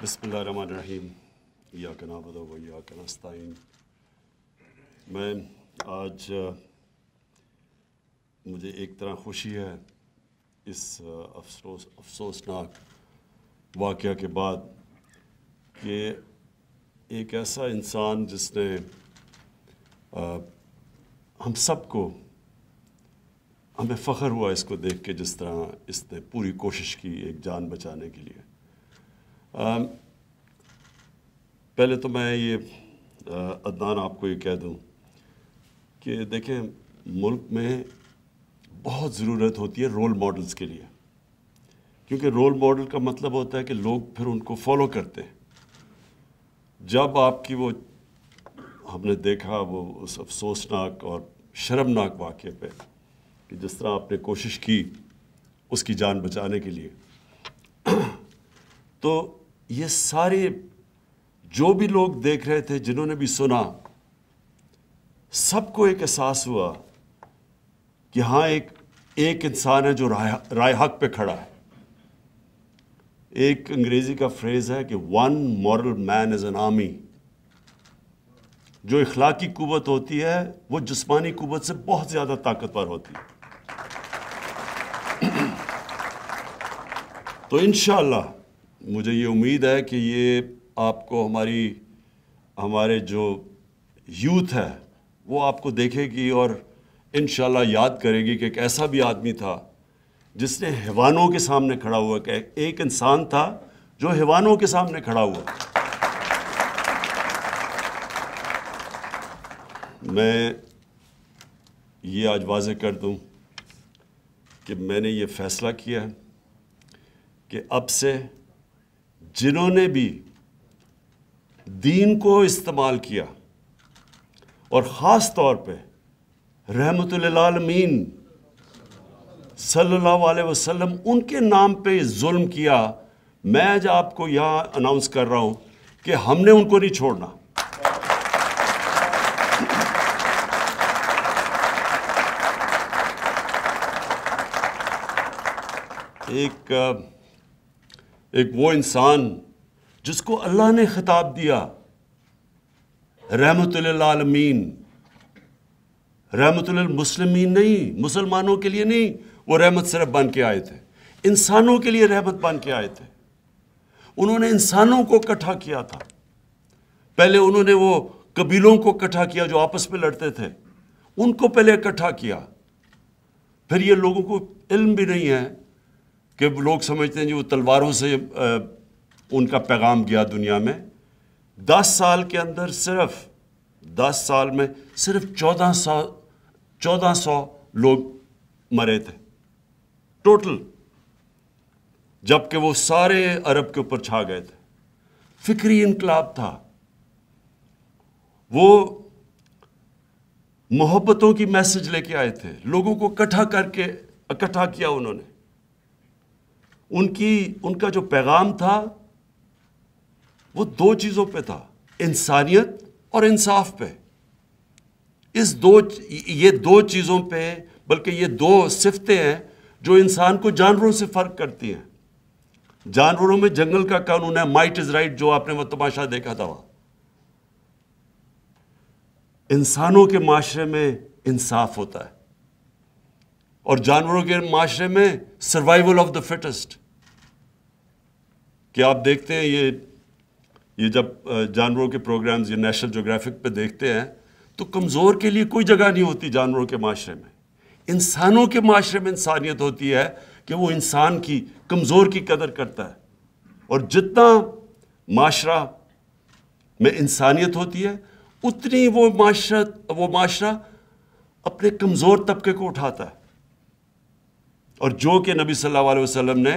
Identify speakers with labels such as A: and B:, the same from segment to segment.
A: बिस्मिल्लाहिर्रहमानिर्रहीम या अबद व या अस्ताइन मैं आज मुझे एक तरह खुशी है इस अफसोस अफसोसनाक वाक़ के बाद कि एक ऐसा इंसान जिसने आ, हम सब को हमें फ़ख्र हुआ इसको देख के जिस तरह इसने पूरी कोशिश की एक जान बचाने के लिए Um, पहले तो मैं ये अदनान आपको ये कह दूं कि देखें मुल्क में बहुत ज़रूरत होती है रोल मॉडल्स के लिए क्योंकि रोल मॉडल का मतलब होता है कि लोग फिर उनको फॉलो करते हैं जब आपकी वो हमने देखा वो उस अफसोसनाक और शर्मनाक वाक़े पे कि जिस तरह आपने कोशिश की उसकी जान बचाने के लिए तो ये सारे जो भी लोग देख रहे थे जिन्होंने भी सुना सबको एक एहसास हुआ कि हाँ एक एक इंसान है जो राय राय हक पे खड़ा है एक अंग्रेजी का फ्रेज है कि one moral man is an army जो इखलाकी कुवत होती है वो जिस्मानी कुवत से बहुत ज़्यादा ताकतवर होती है तो इन मुझे ये उम्मीद है कि ये आपको हमारी हमारे जो यूथ है वो आपको देखेगी और इन याद करेगी कि एक ऐसा भी आदमी था जिसने हैवानों के सामने खड़ा हुआ कि एक इंसान था जो हैवानों के सामने खड़ा हुआ मैं ये आज वाज कर दूं कि मैंने ये फ़ैसला किया है कि अब से जिन्होंने भी दीन को इस्तेमाल किया और ख़ास तौर पे रहमत सल्लल्लाहु अलैहि वसल्लम उनके नाम पे जुल्म किया मैं आज आपको यहाँ अनाउंस कर रहा हूँ कि हमने उनको नहीं छोड़ना एक एक वो इंसान जिसको अल्लाह ने खिताब दिया रहमत आलमीन रहमत मुसलमीन नहीं मुसलमानों के लिए नहीं वो रहमत सिर्फ बन के आए थे इंसानों के लिए रहमत बन के आए थे उन्होंने इंसानों को इकट्ठा किया था पहले उन्होंने वो कबीलों को इकट्ठा किया जो आपस में लड़ते थे उनको पहले इकट्ठा किया फिर ये लोगों को इल्म भी नहीं है कि लोग समझते हैं जी वो तलवारों से आ, उनका पैगाम गया दुनिया में दस साल के अंदर सिर्फ दस साल में सिर्फ चौदह सौ चौदह सौ लोग मरे थे टोटल जबकि वो सारे अरब के ऊपर छा गए थे फिक्री इनकलाब था वो मोहब्बतों की मैसेज लेके आए थे लोगों को इकट्ठा करके इकट्ठा किया उन्होंने उनकी उनका जो पैगाम था वो दो चीज़ों पे था इंसानियत और इंसाफ पे इस दो ये दो चीज़ों पे बल्कि ये दो सिफतें हैं जो इंसान को जानवरों से फ़र्क करती हैं जानवरों में जंगल का कानून है माइट इज़ राइट जो आपने वो तमाशा देखा था वहाँ इंसानों के माशरे में इंसाफ होता है और जानवरों के माशरे में सर्वाइवल ऑफ द फिटेस्ट कि आप देखते हैं ये ये जब जानवरों के प्रोग्राम्स ये नेशनल जोग्राफिक पे देखते हैं तो कमज़ोर के लिए कोई जगह नहीं होती जानवरों के माशरे में इंसानों के माशरे में इंसानियत होती है कि वो इंसान की कमज़ोर की कदर करता है और जितना माशरा में इंसानियत होती है उतनी वो माशरा वो माशरा अपने कमज़ोर तबके को उठाता है और जो कि नबी सल्लल्लाहु अलैहि वसल्लम ने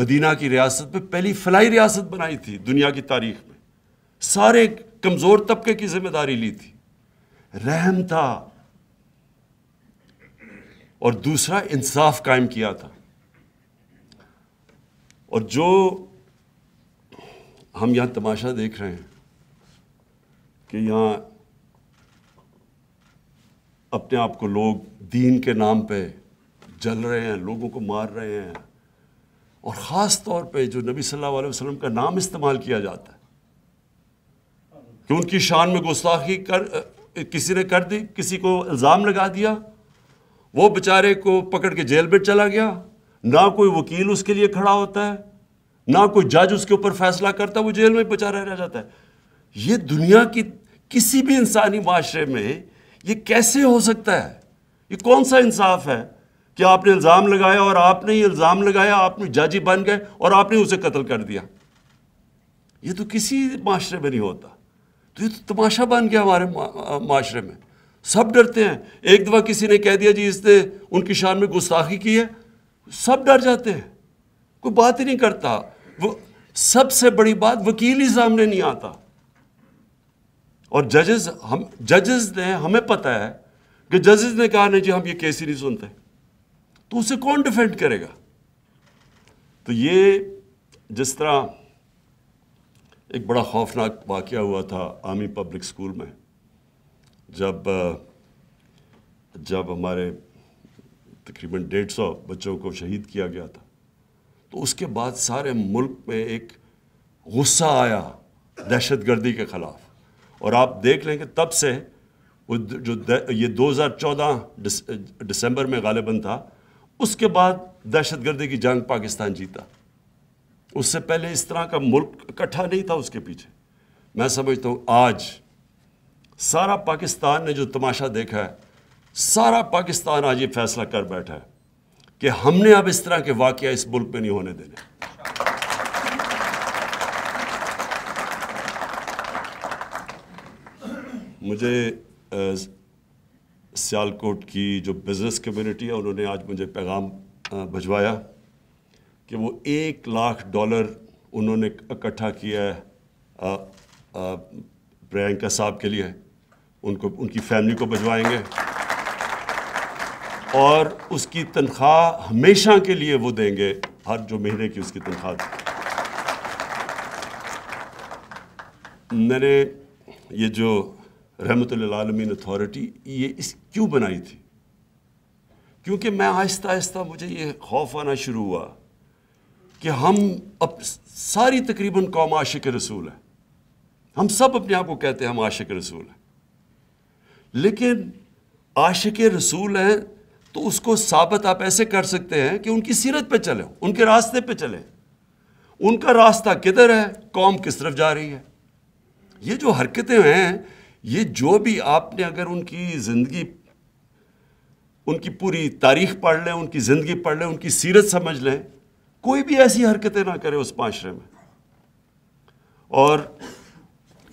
A: मदीना की रियासत पे पहली फलाई रियासत बनाई थी दुनिया की तारीख में सारे कमज़ोर तबके की जिम्मेदारी ली थी रहम था और दूसरा इंसाफ कायम किया था और जो हम यहाँ तमाशा देख रहे हैं कि यहाँ अपने आप को लोग दीन के नाम पे जल रहे हैं लोगों को मार रहे हैं और ख़ास तौर पे जो नबी सल्लल्लाहु अलैहि वसल्लम का नाम इस्तेमाल किया जाता है कि उनकी शान में गुस्ताखी कर किसी ने कर दी किसी को इल्ज़ाम लगा दिया वो बेचारे को पकड़ के जेल में चला गया ना कोई वकील उसके लिए खड़ा होता है ना कोई जज उसके ऊपर फैसला करता वो जेल में बेचारा रह जाता है ये दुनिया की किसी भी इंसानी माशरे में ये कैसे हो सकता है ये कौन सा इंसाफ है कि आपने इल्ज़ाम लगाया और आपने ही इल्ज़ाम लगाया आपने ही बन गए और आपने उसे कत्ल कर दिया ये तो किसी माशरे में नहीं होता तो ये तो तमाशा बन गया हमारे माशरे में सब डरते हैं एक दफ़ा किसी ने कह दिया जी इसने उनकी शान में गुस्ताखी की है सब डर जाते हैं कोई बात ही नहीं करता वो सबसे बड़ी बात वकील ही सामने नहीं आता और जजेस हम जजेस ने हमें पता है कि जजेस ने कहा नहीं जी हम ये केस ही नहीं सुनते तो उसे कौन डिफेंड करेगा तो ये जिस तरह एक बड़ा खौफनाक वाक़ हुआ था आर्मी पब्लिक स्कूल में जब जब हमारे तकरीबन डेढ़ सौ बच्चों को शहीद किया गया था तो उसके बाद सारे मुल्क में एक गुस्सा आया दहशत गर्दी के ख़िलाफ़ और आप देख लें कि तब से जो ये 2014 दिसंबर में गालिबन था उसके बाद दहशत गर्दी की जंग पाकिस्तान जीता उससे पहले इस तरह का मुल्क इकट्ठा नहीं था उसके पीछे मैं समझता हूँ आज सारा पाकिस्तान ने जो तमाशा देखा है सारा पाकिस्तान आज ये फैसला कर बैठा है कि हमने अब इस तरह के वाकया इस मुल्क में नहीं होने देने मुझे सियालकोट की जो बिज़नेस कम्युनिटी है उन्होंने आज मुझे पैगाम भिजवाया कि वो एक लाख डॉलर उन्होंने इकट्ठा किया है प्रियंका साहब के लिए उनको उनकी फैमिली को भिजवाएंगे और उसकी तनख्वाह हमेशा के लिए वो देंगे हर जो महीने की उसकी तनख्वाह मैंने ये जो रहमत आलमीन अथॉरिटी ये इस क्यों बनाई थी क्योंकि मैं आहिस्ता आहिस्ता मुझे ये खौफ आना शुरू हुआ कि हम अब सारी तकरीबन कौम आशिक रसूल है हम सब अपने आप को कहते हैं हम आशिक रसूल हैं लेकिन आशिक रसूल हैं तो उसको साबित आप ऐसे कर सकते हैं कि उनकी सीरत पे चलें उनके रास्ते पे चलें उनका रास्ता किधर है कौम किस तरफ जा रही है ये जो हरकतें हैं ये जो भी आपने अगर उनकी ज़िंदगी उनकी पूरी तारीख पढ़ लें उनकी ज़िंदगी पढ़ लें उनकी सीरत समझ लें कोई भी ऐसी हरकतें ना करें उस माशरे में और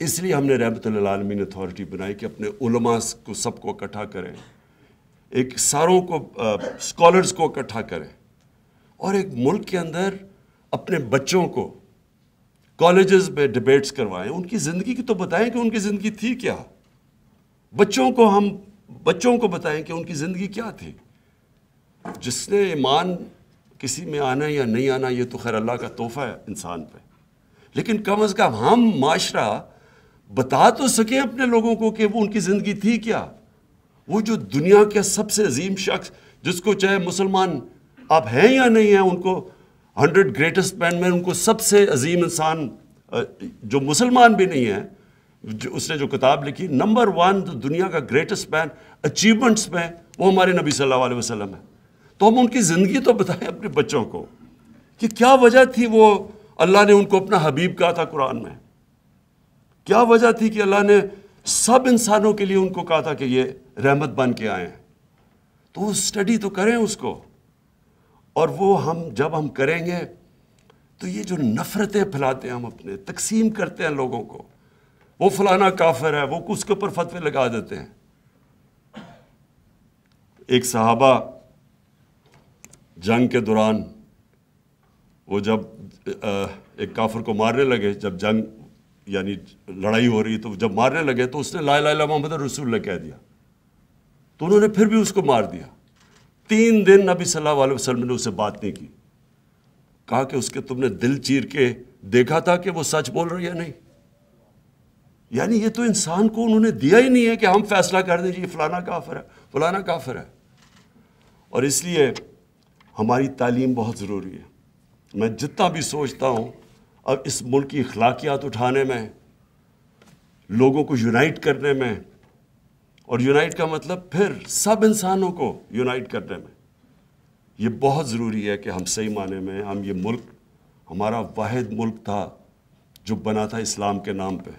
A: इसलिए हमने रहमत आलमीन अथॉरिटी बनाई कि अपने उलमास को सबको इकट्ठा करें एक सारों को स्कॉलर्स को इकट्ठा करें और एक मुल्क के अंदर अपने बच्चों को कॉलेजेस में डिबेट्स करवाएं उनकी ज़िंदगी की तो बताएं कि उनकी ज़िंदगी थी क्या बच्चों को हम बच्चों को बताएं कि उनकी ज़िंदगी क्या थी जिसने ईमान किसी में आना या नहीं आना ये तो खैर अल्लाह का तोहफ़ा है इंसान पे लेकिन कम अज़ कम हम माशरा बता तो सकें अपने लोगों को कि वो उनकी ज़िंदगी थी क्या वो जो दुनिया के सबसे अजीम शख्स जिसको चाहे मुसलमान आप हैं या नहीं हैं उनको हंड्रेड ग्रेटेस्ट मैन में उनको सबसे अजीम इंसान जो मुसलमान भी नहीं है जो उसने जो किताब लिखी नंबर वन जो दुनिया का ग्रेटेस्ट मैन अचीवमेंट्स में वो हमारे नबी सल्लल्लाहु अलैहि वसल्लम है तो हम उनकी ज़िंदगी तो बताएं अपने बच्चों को कि क्या वजह थी वो अल्लाह ने उनको अपना हबीब कहा था कुरान में क्या वजह थी कि अल्लाह ने सब इंसानों के लिए उनको कहा था कि ये रहमत बन के आए हैं तो स्टडी तो करें उसको और वो हम जब हम करेंगे तो ये जो नफ़रतें फैलाते हैं हम अपने तकसीम करते हैं लोगों को वो फलाना काफिर है वो उसके ऊपर फतवे लगा देते हैं एक सहाबा जंग के दौरान वो जब एक काफिर को मारने लगे जब जंग यानी लड़ाई हो रही तो जब मारने लगे तो उसने ला ला मोहम्मद रसूल कह दिया तो उन्होंने फिर भी उसको मार दिया तीन दिन नबी सल्लल्लाहु अलैहि वसल्लम ने उसे बात नहीं की कहा कि उसके तुमने दिल चीर के देखा था कि वो सच बोल रही है नहीं यानी ये तो इंसान को उन्होंने दिया ही नहीं है कि हम फैसला कर दें जी फलाना काफर है फलाना काफर है और इसलिए हमारी तालीम बहुत ज़रूरी है मैं जितना भी सोचता हूँ अब इस मुल्क की अखलाकियात उठाने में लोगों को यूनाइट करने में और यूनाइट का मतलब फिर सब इंसानों को यूनाइट करने में ये बहुत ज़रूरी है कि हम सही माने में हम ये मुल्क हमारा वाद मुल्क था जो बना था इस्लाम के नाम पे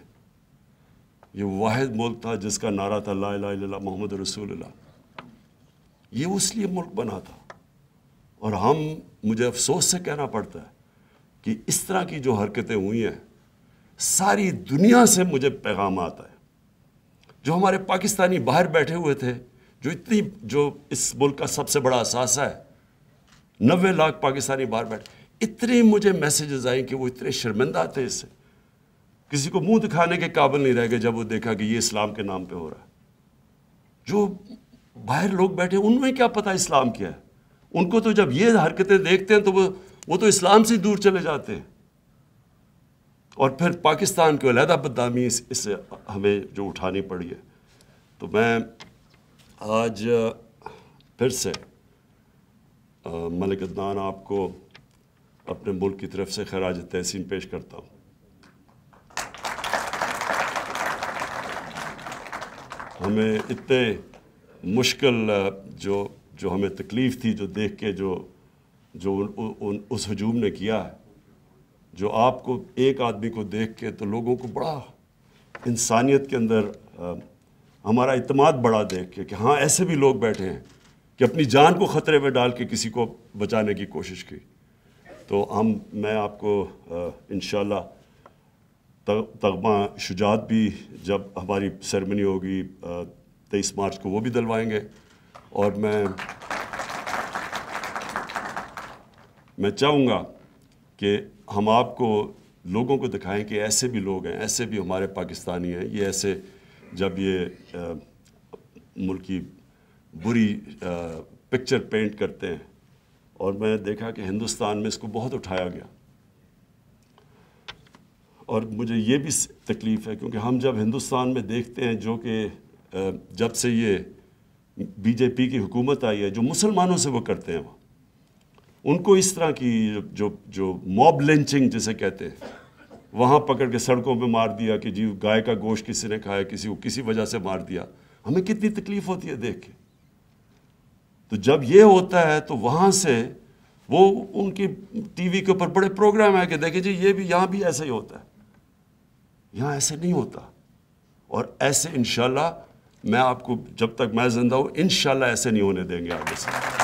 A: ये वाद मुल्क था जिसका नारा था ला ला मोहम्मद रसूल ये उस लिए मुल्क बना था और हम मुझे अफसोस से कहना पड़ता है कि इस तरह की जो हरकतें हुई हैं सारी दुनिया से मुझे पैगाम आता है जो हमारे पाकिस्तानी बाहर बैठे हुए थे जो इतनी जो इस मुल्क का सबसे बड़ा असासा है नबे लाख पाकिस्तानी बाहर बैठे इतने मुझे मैसेजेस आए कि वो इतने शर्मिंदा थे इससे किसी को मुंह दिखाने के काबिल नहीं रह गए जब वो देखा कि ये इस्लाम के नाम पे हो रहा है जो बाहर लोग बैठे उनमें क्या पता इस्लाम क्या है उनको तो जब ये हरकतें देखते हैं तो वो वो तो इस्लाम से दूर चले जाते हैं और फिर पाकिस्तान को अलहदा बदनामी इस, इससे हमें जो उठानी पड़ी है तो मैं आज फिर से मलिकदान आपको अपने मुल्क की तरफ से खराज तहसीन पेश करता हूँ हमें इतने मुश्किल जो जो हमें तकलीफ़ थी जो देख के जो जो उन, उन, उस हजूम ने किया है जो आपको एक आदमी को देख के तो लोगों को बड़ा इंसानियत के अंदर आ, हमारा इतमाद बड़ा देख के कि हाँ ऐसे भी लोग बैठे हैं कि अपनी जान को ख़तरे में डाल के किसी को बचाने की कोशिश की तो हम मैं आपको इन तगमा शुजात भी जब हमारी सेरेमनी होगी तेईस मार्च को वो भी दिलवाएंगे और मैं मैं चाहूँगा कि हम आपको लोगों को दिखाएं कि ऐसे भी लोग हैं ऐसे भी हमारे पाकिस्तानी हैं ये ऐसे जब ये मुल्क की बुरी आ, पिक्चर पेंट करते हैं और मैं देखा कि हिंदुस्तान में इसको बहुत उठाया गया और मुझे ये भी तकलीफ़ है क्योंकि हम जब हिंदुस्तान में देखते हैं जो कि जब से ये बीजेपी की हुकूमत आई है जो मुसलमानों से वो करते हैं वहाँ उनको इस तरह की जो जो मॉब लिंचिंग जिसे कहते हैं वहाँ पकड़ के सड़कों पे मार दिया कि जी गाय का गोश्त किसी ने खाया किसी को किसी वजह से मार दिया हमें कितनी तकलीफ होती है देख के तो जब ये होता है तो वहाँ से वो उनकी टीवी के ऊपर बड़े प्रोग्राम है कि देखिए जी ये भी यहाँ भी ऐसे ही होता है यहाँ ऐसे नहीं होता और ऐसे इन मैं आपको जब तक मैं ज़िंदा हूँ इनशाला ऐसे नहीं होने देंगे आगे से